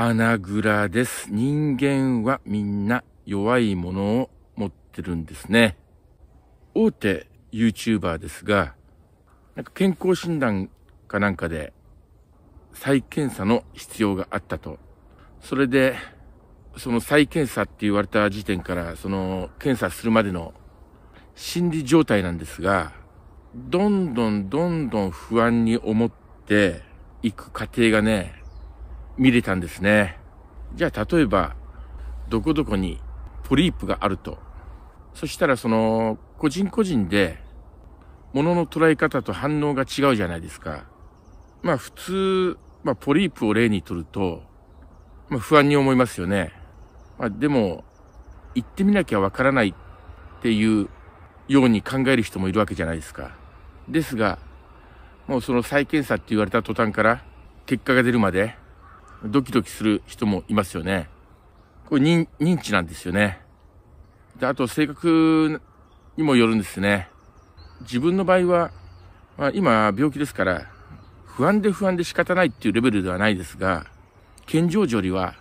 穴蔵です。人間はみんな弱いものを持ってるんですね。大手 YouTuber ですが、なんか健康診断かなんかで再検査の必要があったと。それで、その再検査って言われた時点から、その検査するまでの心理状態なんですが、どんどんどんどん不安に思っていく過程がね、見れたんですね。じゃあ例えば、どこどこにポリープがあると。そしたらその、個人個人で、物の捉え方と反応が違うじゃないですか。まあ普通、まあポリープを例にとると、まあ不安に思いますよね。まあでも、行ってみなきゃわからないっていうように考える人もいるわけじゃないですか。ですが、もうその再検査って言われた途端から結果が出るまで、ドキドキする人もいますよね。これ認認知なんですよね。で、あと性格にもよるんですね。自分の場合は、まあ、今病気ですから、不安で不安で仕方ないっていうレベルではないですが、健常時よりは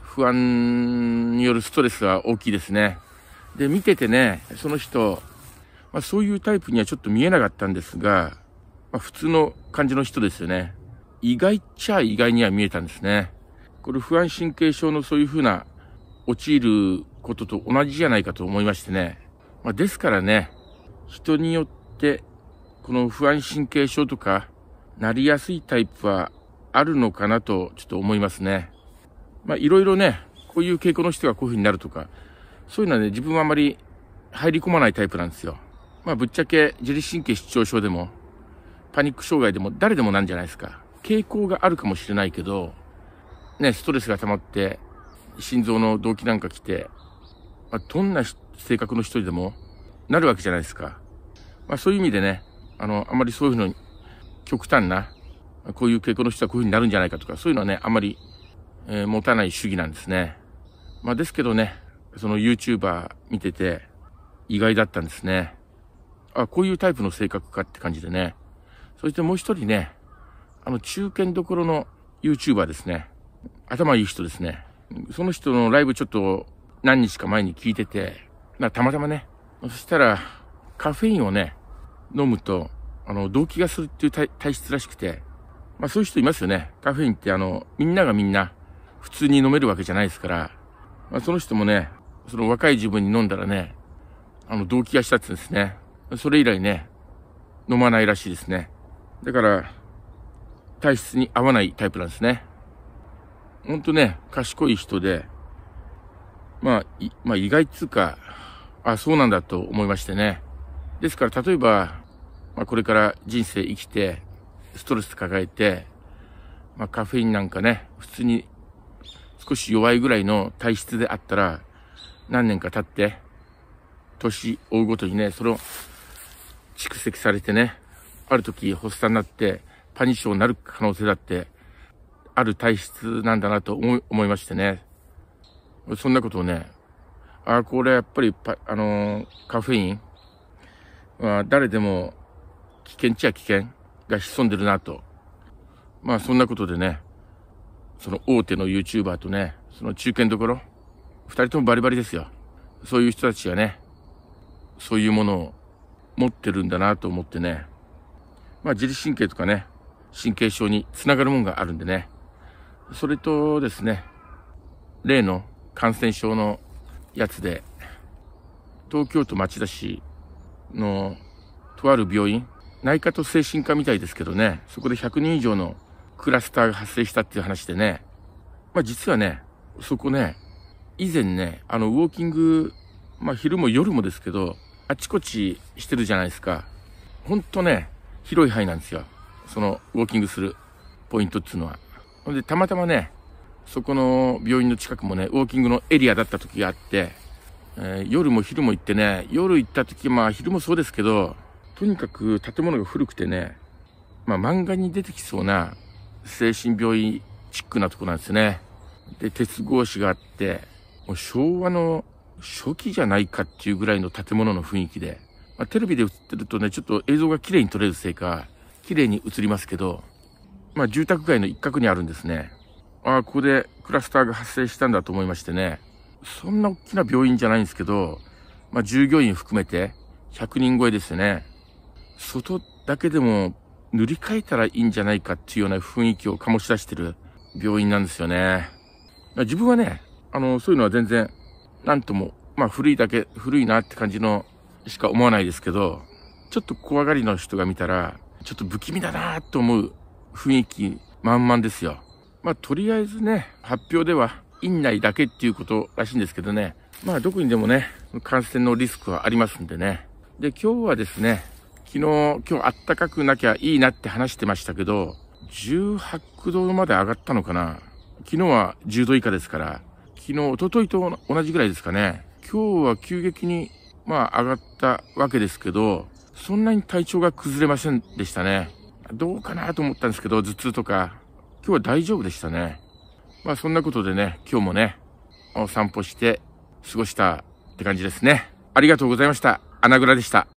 不安によるストレスは大きいですね。で、見ててね、その人、まあ、そういうタイプにはちょっと見えなかったんですが、まあ、普通の感じの人ですよね。意外っちゃ意外には見えたんですね。これ不安神経症のそういう風な陥ることと同じじゃないかと思いましてね。まあ、ですからね、人によってこの不安神経症とかなりやすいタイプはあるのかなとちょっと思いますね。まあいろいろね、こういう傾向の人がこういう風になるとか、そういうのはね、自分はあまり入り込まないタイプなんですよ。まあぶっちゃけ自律神経失調症でも、パニック障害でも誰でもなんじゃないですか。傾向があるかもしれないけど、ね、ストレスが溜まって、心臓の動機なんか来て、まあ、どんな性格の一人でもなるわけじゃないですか。まあそういう意味でね、あの、あまりそういうのに極端な、こういう傾向の人はこういう風になるんじゃないかとか、そういうのはね、あまり、えー、持たない主義なんですね。まあですけどね、その YouTuber 見てて意外だったんですね。あ、こういうタイプの性格かって感じでね。そしてもう一人ね、あの、中堅どころの YouTuber ですね。頭いい人ですね。その人のライブちょっと何日か前に聞いてて、まあ、たまたまね。そしたら、カフェインをね、飲むと、あの、動悸がするっていう体質らしくて、まあそういう人いますよね。カフェインってあの、みんながみんな普通に飲めるわけじゃないですから、まあその人もね、その若い自分に飲んだらね、あの、動悸がしたって言うんですね。それ以来ね、飲まないらしいですね。だから、体質に合わないタイプなんですね。ほんとね、賢い人で、まあ、まあ意外っつうか、あ、そうなんだと思いましてね。ですから例えば、まあこれから人生生きて、ストレス抱えて、まあカフェインなんかね、普通に少し弱いぐらいの体質であったら、何年か経って、年追うごとにね、それを蓄積されてね、ある時発作になって、パニッションになる可能性だって、ある体質なんだなと思い思いましてね。そんなことをね、あこれやっぱりパ、あのー、カフェインは誰でも危険っちゃ危険が潜んでるなと。まあそんなことでね、その大手の YouTuber とね、その中堅どころ、二人ともバリバリですよ。そういう人たちがね、そういうものを持ってるんだなと思ってね、まあ自律神経とかね、神経症につながるもんがあるんでね。それとですね、例の感染症のやつで、東京都町田市のとある病院、内科と精神科みたいですけどね、そこで100人以上のクラスターが発生したっていう話でね、まあ実はね、そこね、以前ね、あのウォーキング、まあ昼も夜もですけど、あちこちしてるじゃないですか。ほんとね、広い範囲なんですよ。そのウォーキングするポイントっていうのは。ほんで、たまたまね、そこの病院の近くもね、ウォーキングのエリアだった時があって、えー、夜も昼も行ってね、夜行った時、まあ昼もそうですけど、とにかく建物が古くてね、まあ漫画に出てきそうな精神病院チックなとこなんですね。で、鉄格子があって、もう昭和の初期じゃないかっていうぐらいの建物の雰囲気で、まあ、テレビで映ってるとね、ちょっと映像が綺麗に撮れるせいか、綺麗に映りますけど、まあ住宅街の一角にあるんですね。ああ、ここでクラスターが発生したんだと思いましてね。そんな大きな病院じゃないんですけど、まあ従業員含めて100人超えですよね。外だけでも塗り替えたらいいんじゃないかっていうような雰囲気を醸し出してる病院なんですよね。ま自分はね、あの、そういうのは全然、なんとも、まあ古いだけ、古いなって感じのしか思わないですけど、ちょっと怖がりの人が見たら、ちょっと不気味だなと思う雰囲気満々ですよ。まあ、とりあえずね、発表では院内だけっていうことらしいんですけどね。まあ、どこにでもね、感染のリスクはありますんでね。で、今日はですね、昨日、今日あったかくなきゃいいなって話してましたけど、18度まで上がったのかな昨日は10度以下ですから、昨日、おとといと同じぐらいですかね。今日は急激に、まあ、上がったわけですけど、そんなに体調が崩れませんでしたね。どうかなと思ったんですけど、頭痛とか、今日は大丈夫でしたね。まあそんなことでね、今日もね、お散歩して過ごしたって感じですね。ありがとうございました。穴倉でした。